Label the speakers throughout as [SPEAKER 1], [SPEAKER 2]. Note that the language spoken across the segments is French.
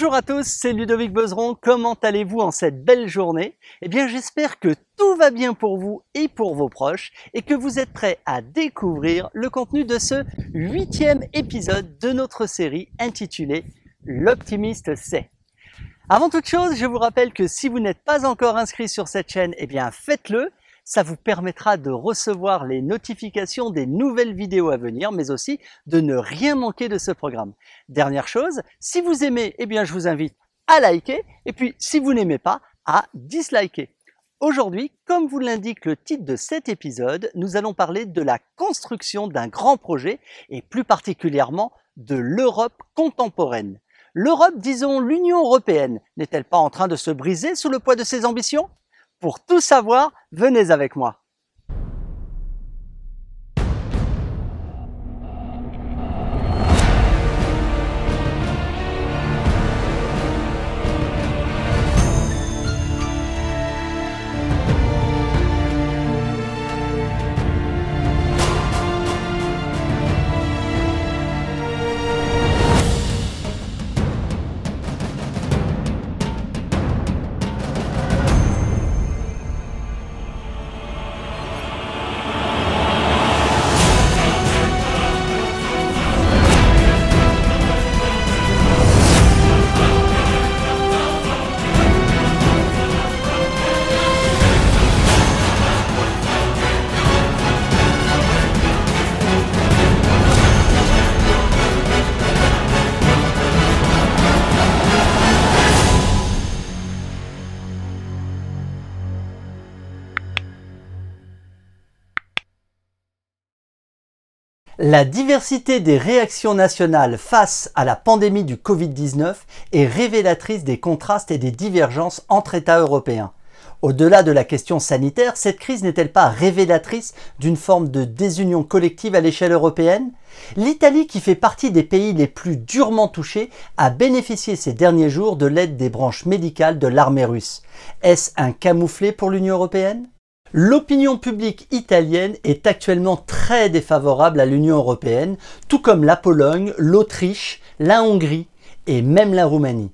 [SPEAKER 1] Bonjour à tous, c'est Ludovic Bezeron. Comment allez-vous en cette belle journée Eh bien, j'espère que tout va bien pour vous et pour vos proches et que vous êtes prêts à découvrir le contenu de ce huitième épisode de notre série intitulée L'optimiste sait. Avant toute chose, je vous rappelle que si vous n'êtes pas encore inscrit sur cette chaîne, eh bien faites-le ça vous permettra de recevoir les notifications des nouvelles vidéos à venir, mais aussi de ne rien manquer de ce programme. Dernière chose, si vous aimez, eh bien je vous invite à liker, et puis si vous n'aimez pas, à disliker. Aujourd'hui, comme vous l'indique le titre de cet épisode, nous allons parler de la construction d'un grand projet, et plus particulièrement de l'Europe contemporaine. L'Europe, disons l'Union européenne, n'est-elle pas en train de se briser sous le poids de ses ambitions pour tout savoir, venez avec moi. La diversité des réactions nationales face à la pandémie du Covid-19 est révélatrice des contrastes et des divergences entre États européens. Au-delà de la question sanitaire, cette crise n'est-elle pas révélatrice d'une forme de désunion collective à l'échelle européenne L'Italie, qui fait partie des pays les plus durement touchés, a bénéficié ces derniers jours de l'aide des branches médicales de l'armée russe. Est-ce un camouflet pour l'Union européenne L'opinion publique italienne est actuellement très défavorable à l'Union européenne, tout comme la Pologne, l'Autriche, la Hongrie et même la Roumanie.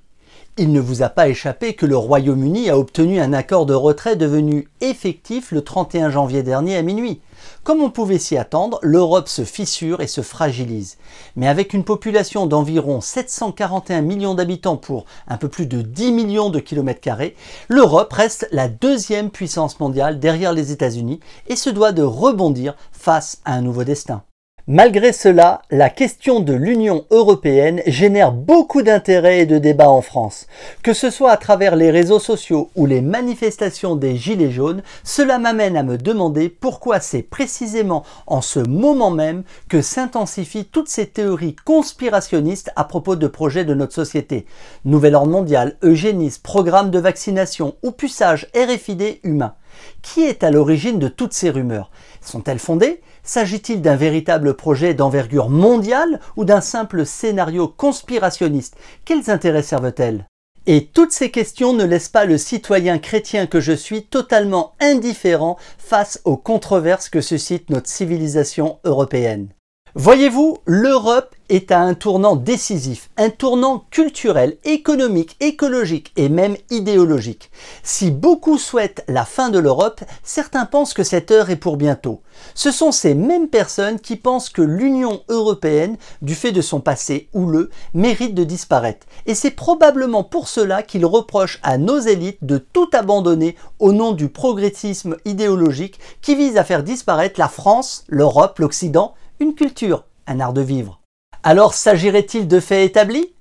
[SPEAKER 1] Il ne vous a pas échappé que le Royaume-Uni a obtenu un accord de retrait devenu effectif le 31 janvier dernier à minuit. Comme on pouvait s'y attendre, l'Europe se fissure et se fragilise. Mais avec une population d'environ 741 millions d'habitants pour un peu plus de 10 millions de kilomètres carrés, l'Europe reste la deuxième puissance mondiale derrière les États-Unis et se doit de rebondir face à un nouveau destin. Malgré cela, la question de l'Union européenne génère beaucoup d'intérêt et de débats en France. Que ce soit à travers les réseaux sociaux ou les manifestations des Gilets jaunes, cela m'amène à me demander pourquoi c'est précisément en ce moment même que s'intensifient toutes ces théories conspirationnistes à propos de projets de notre société. Nouvelle ordre mondial, eugénisme, programme de vaccination ou puçage RFID humain. Qui est à l'origine de toutes ces rumeurs Sont-elles fondées S'agit-il d'un véritable projet d'envergure mondiale ou d'un simple scénario conspirationniste Quels intérêts servent-elles et toutes ces questions ne laissent pas le citoyen chrétien que je suis totalement indifférent face aux controverses que suscite notre civilisation européenne. Voyez-vous, l'Europe est à un tournant décisif, un tournant culturel, économique, écologique et même idéologique. Si beaucoup souhaitent la fin de l'Europe, certains pensent que cette heure est pour bientôt. Ce sont ces mêmes personnes qui pensent que l'Union européenne, du fait de son passé houleux, mérite de disparaître. Et c'est probablement pour cela qu'ils reprochent à nos élites de tout abandonner au nom du progressisme idéologique qui vise à faire disparaître la France, l'Europe, l'Occident, une culture, un art de vivre. Alors s'agirait-il de faits établis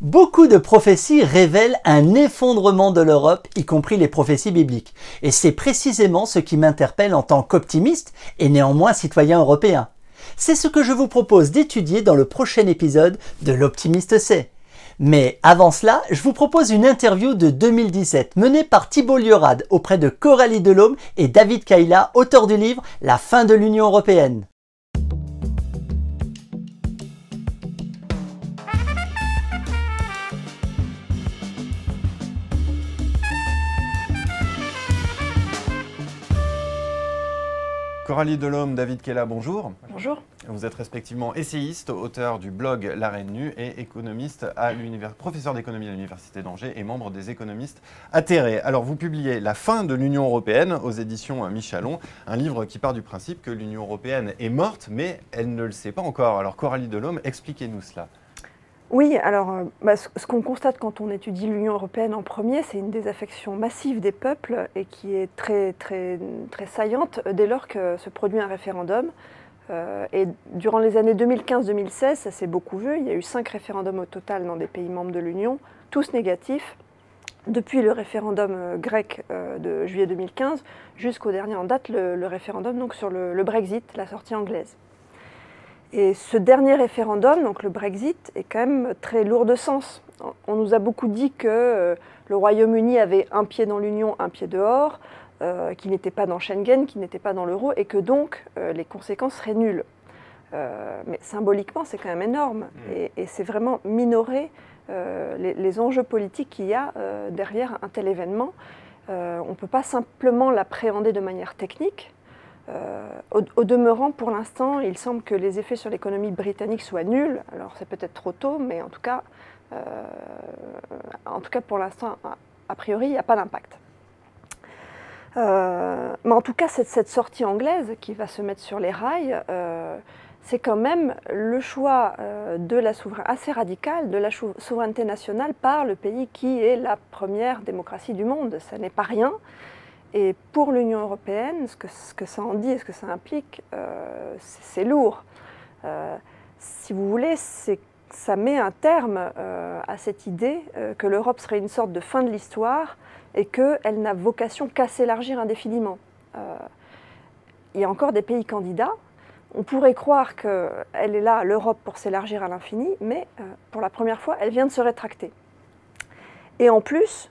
[SPEAKER 1] Beaucoup de prophéties révèlent un effondrement de l'Europe, y compris les prophéties bibliques. Et c'est précisément ce qui m'interpelle en tant qu'optimiste et néanmoins citoyen européen. C'est ce que je vous propose d'étudier dans le prochain épisode de l'Optimiste C. Mais avant cela, je vous propose une interview de 2017 menée par Thibault Liorade auprès de Coralie Delhomme et David Kaila, auteur du livre La fin de l'Union Européenne.
[SPEAKER 2] Coralie Delhomme, David Kella, bonjour. Bonjour. Vous êtes respectivement essayiste, auteur du blog La Reine Nue et économiste à professeur d'économie à l'Université d'Angers et membre des économistes atterrés. Alors, vous publiez La fin de l'Union européenne aux éditions Michalon, un livre qui part du principe que l'Union européenne est morte, mais elle ne le sait pas encore. Alors, Coralie Delhomme, expliquez-nous cela.
[SPEAKER 3] Oui, alors euh, bah, ce qu'on constate quand on étudie l'Union européenne en premier, c'est une désaffection massive des peuples et qui est très, très, très saillante euh, dès lors que se produit un référendum. Euh, et durant les années 2015-2016, ça s'est beaucoup vu, il y a eu cinq référendums au total dans des pays membres de l'Union, tous négatifs. Depuis le référendum grec de juillet 2015 jusqu'au dernier en date, le, référendum donc, sur le Brexit, la sortie anglaise. Et ce dernier référendum, donc le Brexit, est quand même très lourd de sens. On nous a beaucoup dit que euh, le Royaume-Uni avait un pied dans l'Union, un pied dehors, euh, qu'il n'était pas dans Schengen, qu'il n'était pas dans l'euro, et que donc euh, les conséquences seraient nulles. mais symboliquement, c'est quand même énorme. Mmh. Et, c'est vraiment minorer les, enjeux politiques qu'il y a derrière un tel événement. on ne peut pas simplement l'appréhender de manière technique, euh, au, demeurant, pour l'instant, il semble que les effets sur l'économie britannique soient nuls. Alors c'est peut-être trop tôt, mais en tout cas, euh, en tout cas pour l'instant, a, priori, il n'y a pas d'impact. Euh, mais en tout cas, cette, cette, sortie anglaise qui va se mettre sur les rails, c'est quand même le choix de la assez radical de la souveraineté nationale par le pays qui est la première démocratie du monde. Ça n'est pas rien. Et pour l'Union européenne, ce que, ça en dit, et ce que ça implique, euh, c'est lourd. Euh, si vous voulez, ça met un terme euh, à cette idée que l'Europe serait une sorte de fin de l'histoire et qu'elle n'a vocation qu'à s'élargir indéfiniment. il y a encore des pays candidats. On pourrait croire qu'elle est là, l'Europe, pour s'élargir à l'infini, mais pour la première fois, elle vient de se rétracter. Et en plus,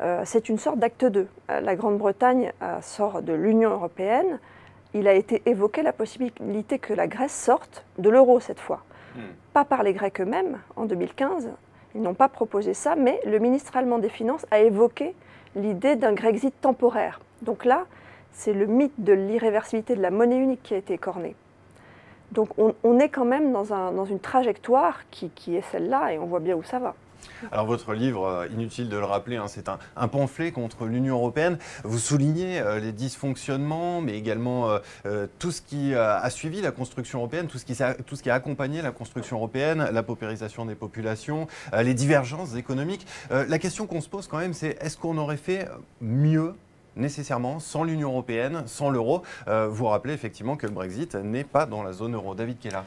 [SPEAKER 3] euh, c'est une sorte d'acte 2. Euh, la Grande-Bretagne euh, sort de l'Union européenne. Il a été évoqué la possibilité que la Grèce sorte de l'euro cette fois. Hmm. Pas par les Grecs eux-mêmes en 2015, ils n'ont pas proposé ça, mais le ministre allemand des Finances a évoqué l'idée d'un Grexit temporaire. Donc là, c'est le mythe de l'irréversibilité de la monnaie unique qui a été écorné. Donc on, est quand même dans, une trajectoire qui est celle-là et on voit bien où ça va.
[SPEAKER 2] Alors votre livre, euh, inutile de le rappeler, hein, c'est un, pamphlet contre l'Union européenne. Vous soulignez euh, les dysfonctionnements, mais également euh, tout ce qui a suivi la construction européenne, tout ce, qui, a accompagné la construction européenne, la paupérisation des populations, les divergences économiques. la question qu'on se pose quand même, c'est est-ce qu'on aurait fait mieux nécessairement sans l'Union européenne, sans l'euro. vous rappelez effectivement que le Brexit n'est pas dans la zone euro. David Keller.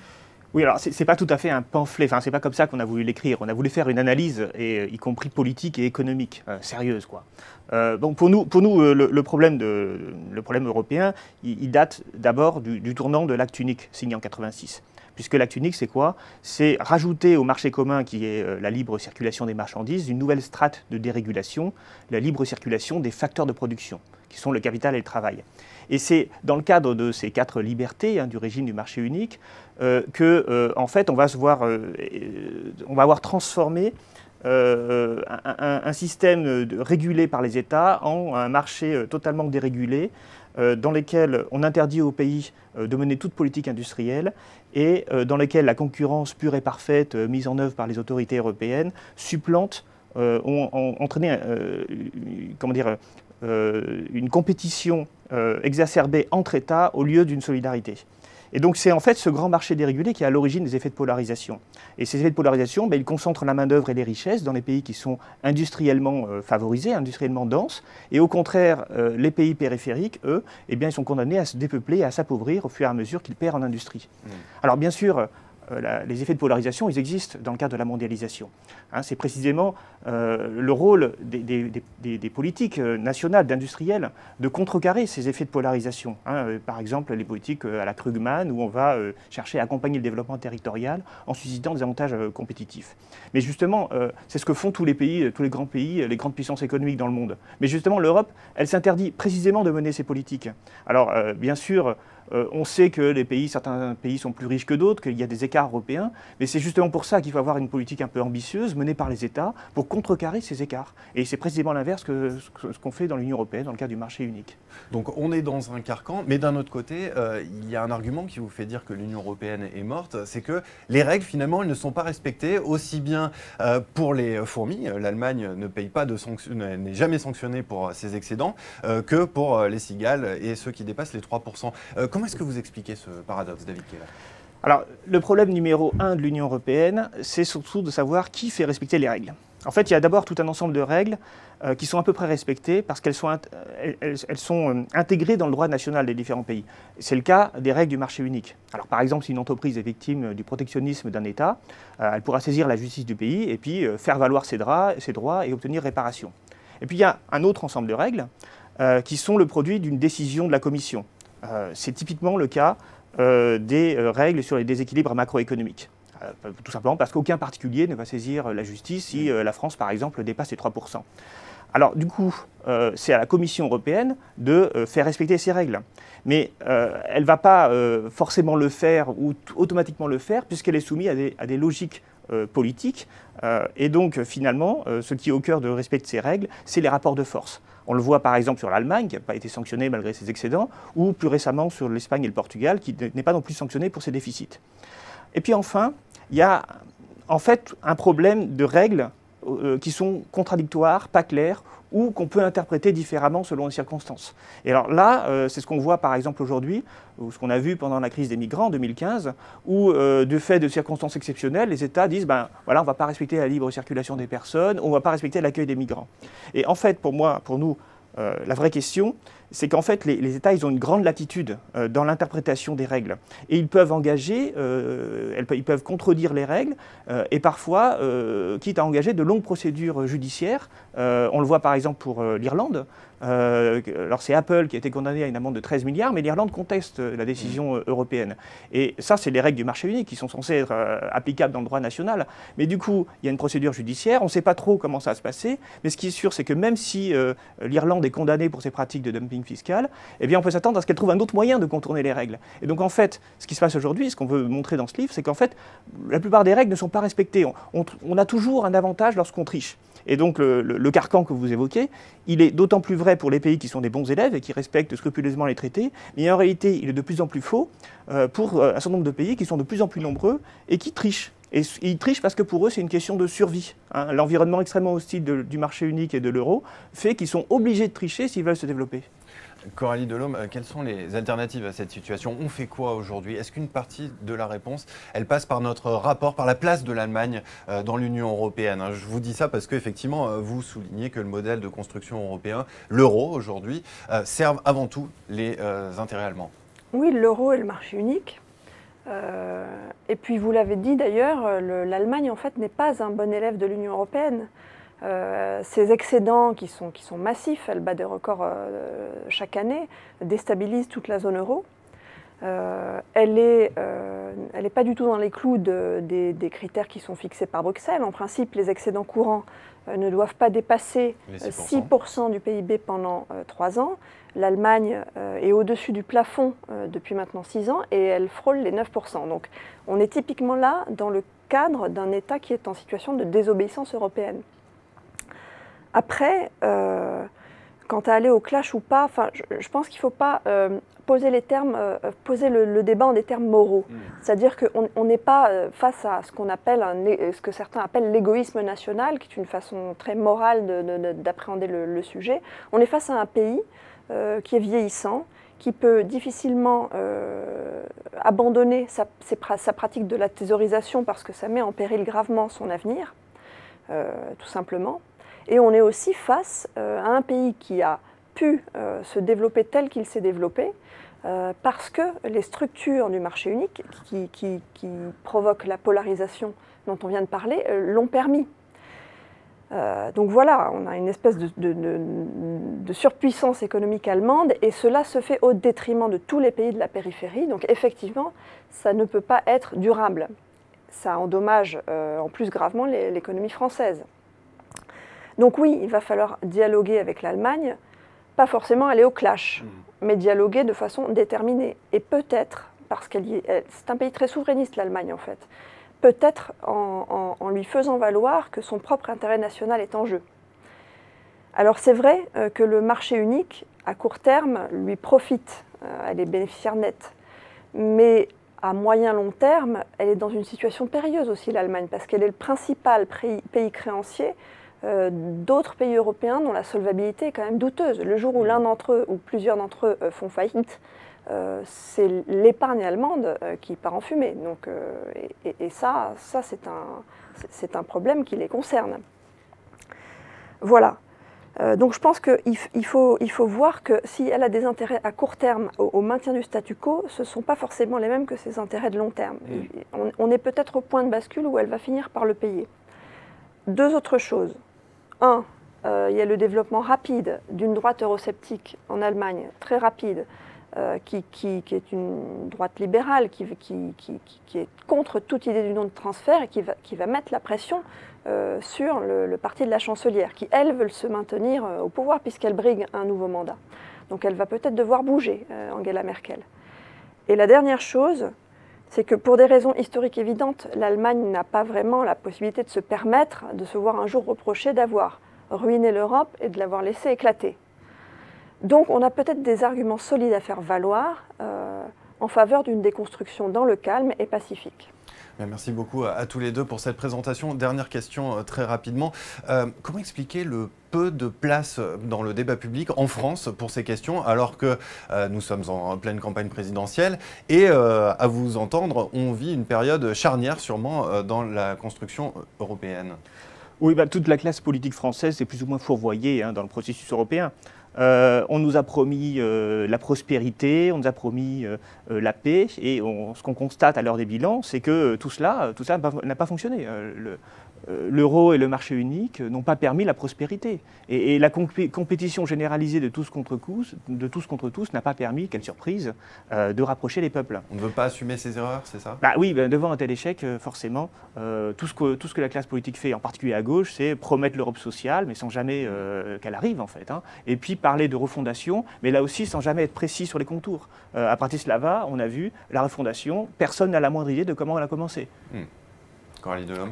[SPEAKER 4] Oui, alors c'est pas tout à fait un pamphlet. Enfin, c'est pas comme ça qu'on a voulu l'écrire. On a voulu faire une analyse, euh, y compris politique et économique, euh, sérieuse, quoi. bon, euh, pour nous, le, problème européen, il, date d'abord du, tournant de l'acte unique signé en 86. Puisque l'acte unique, c'est quoi C'est rajouter au marché commun, qui est la libre circulation des marchandises, une nouvelle strate de dérégulation, la libre circulation des facteurs de production, qui sont le capital et le travail. Et c'est dans le cadre de ces quatre libertés hein, du régime du marché unique euh, qu'en euh, fait on va se voir, euh, on va avoir transformé un, système régulé par les États en un marché totalement dérégulé dans lequel on interdit aux pays de mener toute politique industrielle et dans lequel la concurrence pure et parfaite mise en œuvre par les autorités européennes supplante, ont, entraîné une compétition exacerbée entre États au lieu d'une solidarité. Et donc c'est en fait ce grand marché dérégulé qui est à l'origine des effets de polarisation. Et ces effets de polarisation, ben, ils concentrent la main-d'œuvre et les richesses dans les pays qui sont industriellement euh, favorisés, industriellement denses. Et au contraire, euh, les pays périphériques, eux, eh bien, ils sont condamnés à se dépeupler, et à s'appauvrir au fur et à mesure qu'ils perdent en industrie. Mmh. Alors bien sûr, euh, les effets de polarisation, ils existent dans le cadre de la mondialisation. Hein, c'est précisément euh, le rôle des, politiques euh, nationales, d'industriels, de contrecarrer ces effets de polarisation. Hein, par exemple, les politiques à la Krugman, où on va chercher à accompagner le développement territorial en suscitant des avantages compétitifs. Mais justement, c'est ce que font tous les pays, tous les grands pays, les grandes puissances économiques dans le monde. Mais justement, l'Europe, elle s'interdit précisément de mener ces politiques. Alors, bien sûr, euh, on sait que certains pays sont plus riches que d'autres, qu'il y a des écarts européens, mais c'est justement pour ça qu'il faut avoir une politique un peu ambitieuse menée par les États pour contrecarrer ces écarts. Et c'est précisément l'inverse que ce qu'on fait dans l'Union européenne dans le cadre du marché unique. Donc on est dans un carcan, mais d'un autre côté, euh, il y a un argument qui vous fait dire que l'Union européenne
[SPEAKER 2] est morte, c'est que les règles finalement elles ne sont pas respectées aussi bien euh, pour les fourmis, l'Allemagne ne paye pas de n'est jamais sanctionnée pour ses excédents, que pour
[SPEAKER 4] les cigales et ceux qui dépassent les 3% comment est-ce que vous expliquez ce paradoxe, David alors, le problème numéro un de l'Union européenne, c'est surtout de savoir qui fait respecter les règles. En fait, il y a d'abord tout un ensemble de règles euh, qui sont à peu près respectées parce qu'elles sont, euh, intégrées dans le droit national des différents pays. C'est le cas des règles du marché unique. Alors, par exemple, si une entreprise est victime euh, du protectionnisme d'un État, elle pourra saisir la justice du pays et puis faire valoir ses, ses, droits et obtenir réparation. Et puis, il y a un autre ensemble de règles qui sont le produit d'une décision de la Commission. Euh, c'est typiquement le cas euh, des euh, règles sur les déséquilibres macroéconomiques. tout simplement parce qu'aucun particulier ne va saisir la justice si la France, par exemple, dépasse les 3%. Alors du coup, c'est à la Commission européenne de faire respecter ces règles. Mais elle ne va pas forcément le faire ou automatiquement le faire puisqu'elle est soumise à des logiques euh, politique. Euh, et donc, euh, finalement, ce qui est au cœur de respect de ces règles, c'est les rapports de force. On le voit par exemple sur l'Allemagne, qui n'a pas été sanctionnée malgré ses excédents, ou plus récemment sur l'Espagne et le Portugal, qui n'est pas non plus sanctionné pour ses déficits. Et puis enfin, il y a en fait un problème de règles euh, euh, qui sont contradictoires, pas claires, ou qu'on peut interpréter différemment selon les circonstances. Et alors là, euh, c'est ce qu'on voit par exemple aujourd'hui, ou ce qu'on a vu pendant la crise des migrants en 2015, où du fait de circonstances exceptionnelles, les États disent, ben voilà, on ne va pas respecter la libre circulation des personnes, on ne va pas respecter l'accueil des migrants. Et en fait, pour moi, pour nous, la vraie question, c'est qu'en fait, les, États, ils ont une grande latitude euh, dans l'interprétation des règles. Et ils peuvent engager, euh, ils peuvent contredire les règles, euh, et parfois, quitte à engager de longues procédures judiciaires. on le voit par exemple pour l'Irlande. alors c'est Apple qui a été condamné à une amende de 13 milliards, mais l'Irlande conteste la décision mmh. européenne. Et ça, c'est les règles du marché unique qui sont censées être applicables dans le droit national. Mais du coup, il y a une procédure judiciaire, on ne sait pas trop comment ça va se passer, mais ce qui est sûr, c'est que même si l'Irlande est condamnée pour ses pratiques de dumping fiscale, fiscal, eh bien on peut s'attendre à ce qu'elle trouve un autre moyen de contourner les règles. Et donc en fait, ce qui se passe aujourd'hui, ce qu'on veut montrer dans ce livre, c'est qu'en fait, la plupart des règles ne sont pas respectées. On, a toujours un avantage lorsqu'on triche. Et donc le, carcan que vous évoquez, il est d'autant plus vrai pour les pays qui sont des bons élèves et qui respectent scrupuleusement les traités, mais en réalité, il est de plus en plus faux euh, pour euh, un certain nombre de pays qui sont de plus en plus nombreux et qui trichent. Et ils trichent parce que pour eux, c'est une question de survie. Hein. L'environnement extrêmement hostile du marché unique et de l'euro fait qu'ils sont obligés de tricher s'ils veulent se développer.
[SPEAKER 2] Coralie Delhomme, euh, quelles sont les alternatives à cette situation On fait quoi aujourd'hui Est-ce qu'une partie de la réponse, elle passe par notre rapport, par la place de l'Allemagne euh, dans l'Union européenne Je vous dis ça parce qu'effectivement, euh, vous soulignez que le modèle de construction européen, l'euro aujourd'hui, serve avant tout les intérêts allemands.
[SPEAKER 3] Oui, l'euro est le marché unique. et puis vous l'avez dit d'ailleurs, l'Allemagne en fait n'est pas un bon élève de l'Union européenne. Euh, ces excédents qui sont, massifs, elle bat des records euh, chaque année, déstabilise toute la zone euro. Euh, elle n'est pas du tout dans les clous des, critères qui sont fixés par Bruxelles. En principe, les excédents courants ne doivent pas dépasser 6%, 6% du PIB pendant 3 ans. L'Allemagne est au-dessus du plafond depuis maintenant 6 ans et elle frôle les 9%. Donc on est typiquement là dans le cadre d'un État qui est en situation de désobéissance européenne. Après, euh, quant à aller au clash ou pas, je, je pense qu'il ne faut pas euh, poser, les termes, euh, poser le, débat en des termes moraux. Hmm. C'est-à-dire qu'on n'est pas face à ce, qu'on appelle ce que certains appellent l'égoïsme national, qui est une façon très morale d'appréhender le, sujet. On est face à un pays qui est vieillissant, qui peut difficilement abandonner sa, pratique de la thésaurisation parce que ça met en péril gravement son avenir, tout simplement. Et on est aussi face euh, à un pays qui a pu euh, se développer tel qu'il s'est développé, euh, parce que les structures du marché unique qui, provoquent la polarisation dont on vient de parler l'ont permis. donc voilà, on a une espèce de, surpuissance économique allemande et cela se fait au détriment de tous les pays de la périphérie. Donc effectivement, ça ne peut pas être durable. Ça endommage en plus gravement l'économie française. Donc oui, il va falloir dialoguer avec l'Allemagne, pas forcément aller au clash, mm. mais dialoguer de façon déterminée. Et peut-être, parce qu'elle c'est un pays très souverainiste l'Allemagne en fait, peut-être en, lui faisant valoir que son propre intérêt national est en jeu. Alors c'est vrai euh, que le marché unique, à court terme, lui profite, euh, elle est bénéficiaire nette, mais à moyen long terme, elle est dans une situation périlleuse aussi l'Allemagne, parce qu'elle est le principal pays créancier euh, d'autres pays européens dont la solvabilité est quand même douteuse. Le jour où l'un d'entre eux ou plusieurs d'entre eux euh, font faillite, euh, c'est l'épargne allemande qui part en fumée. et, ça, ça c'est un, un, problème qui les concerne. Voilà. donc je pense qu'il faut, voir que si elle a des intérêts à court terme au, maintien du statu quo, ce ne sont pas forcément les mêmes que ses intérêts de long terme. on est peut-être au point de bascule où elle va finir par le payer. Deux autres choses. Un, euh, il y a le développement rapide d'une droite eurosceptique en Allemagne, très rapide, euh, qui, est une droite libérale, qui, qui, est contre toute idée du nom de transfert et qui va, va mettre la pression euh, sur le, le, parti de la chancelière, qui, elle, veut se maintenir au pouvoir puisqu'elle brigue un nouveau mandat. Donc elle va peut-être devoir bouger, Angela Merkel. Et la dernière chose, c'est que pour des raisons historiques évidentes, l'Allemagne n'a pas vraiment la possibilité de se permettre de se voir un jour reprocher d'avoir ruiné l'Europe et de l'avoir laissé éclater. Donc on a peut-être des arguments solides à faire valoir euh, en faveur d'une déconstruction dans le calme et pacifique.
[SPEAKER 2] Eh merci beaucoup à, tous les deux pour cette présentation. Dernière question euh, très rapidement. Euh, comment expliquer le peu de place euh, dans le débat public en France pour ces questions, alors que nous sommes en pleine campagne présidentielle et à vous entendre, on vit une
[SPEAKER 4] période charnière sûrement dans la construction européenne. Oui, bah, toute la classe politique française est plus ou moins fourvoyée hein, dans le processus européen. Euh, on nous a promis euh, la prospérité, on nous a promis euh, la paix, et ce qu'on constate à l'heure des bilans, c'est que tout cela, tout n'a pas fonctionné. Euh, l'euro et le marché unique n'ont pas permis la prospérité. Et, la compétition généralisée de tous contre tous, contre tous, n'a pas permis, quelle surprise, euh, de rapprocher les peuples. On ne veut pas assumer ses erreurs, c'est ça Bah oui, ben, devant un tel échec, euh, forcément, tout, ce que, la classe politique fait, en particulier à gauche, c'est promettre l'Europe sociale, mais sans jamais qu'elle arrive en fait. Hein. Et puis parler de refondation, mais là aussi sans jamais être précis sur les contours. à Bratislava, on a vu la refondation, personne n'a la moindre idée de comment elle a commencé. Mmh. Coralie Delhomme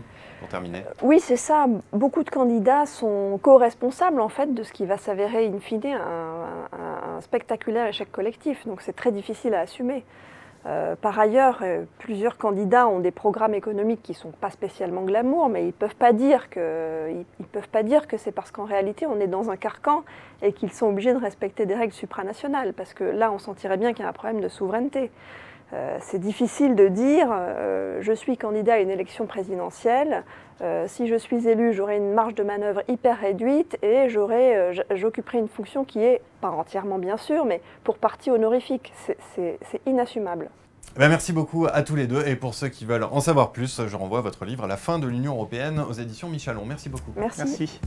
[SPEAKER 3] oui, c'est ça. Beaucoup de candidats sont co-responsables en fait de ce qui va s'avérer in fine un, spectaculaire échec collectif. Donc c'est très difficile à assumer. Euh, par ailleurs, euh, plusieurs candidats ont des programmes économiques qui ne sont pas spécialement glamour, mais ils ne peuvent pas dire que, peuvent pas dire que c'est parce qu'en réalité on est dans un carcan et qu'ils sont obligés de respecter des règles supranationales, parce que là on sentirait bien qu'il y a un problème de souveraineté. Euh, c'est difficile de dire euh, je suis candidat à une élection présidentielle, euh, si je suis élu, j'aurai une marge de manœuvre hyper réduite et j'occuperai une fonction qui est, pas entièrement bien sûr, mais pour partie honorifique. C'est inassumable.
[SPEAKER 2] Eh ben, merci beaucoup à tous les deux et pour ceux qui veulent en savoir plus, je renvoie votre livre La fin de l'Union européenne aux éditions Michalon. Merci beaucoup. merci.